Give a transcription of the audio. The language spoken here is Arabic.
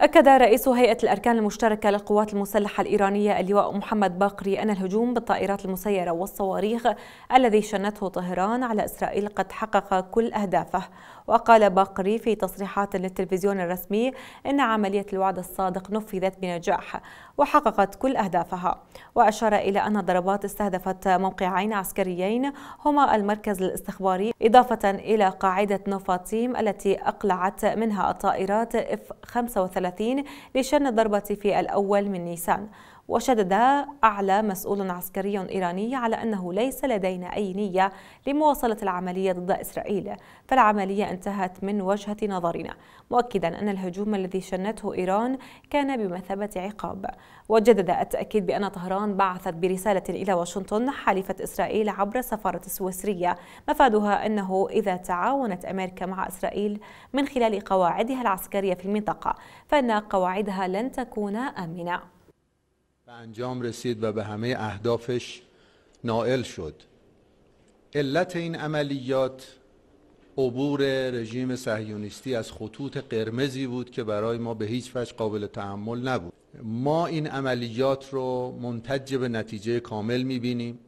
أكد رئيس هيئة الأركان المشتركة للقوات المسلحة الإيرانية اللواء محمد باقري أن الهجوم بالطائرات المسيرة والصواريخ الذي شنته طهران على إسرائيل قد حقق كل أهدافه وقال باقري في تصريحات للتلفزيون الرسمي أن عملية الوعد الصادق نفذت بنجاح وحققت كل أهدافها وأشار إلى أن الضربات استهدفت موقعين عسكريين هما المركز الاستخباري إضافة إلى قاعدة نوفاتيم التي أقلعت منها الطائرات F-35 30 لشن الضربة في الأول من نيسان وشدد أعلى مسؤول عسكري إيراني على أنه ليس لدينا أي نية لمواصلة العملية ضد إسرائيل فالعملية انتهت من وجهة نظرنا مؤكدا أن الهجوم الذي شنته إيران كان بمثابة عقاب وجدد التأكيد بأن طهران بعثت برسالة إلى واشنطن حليفة إسرائيل عبر السفارة السويسرية مفادها أنه إذا تعاونت أمريكا مع إسرائيل من خلال قواعدها العسكرية في المنطقة فإن قواعدها لن تكون آمنة به انجام رسید و به همه اهدافش نائل شد علت این عملیات عبور رژیم صهیونیستی از خطوط قرمزی بود که برای ما به هیچ وجه قابل تحمل نبود ما این عملیات رو منتج به نتیجه کامل میبینیم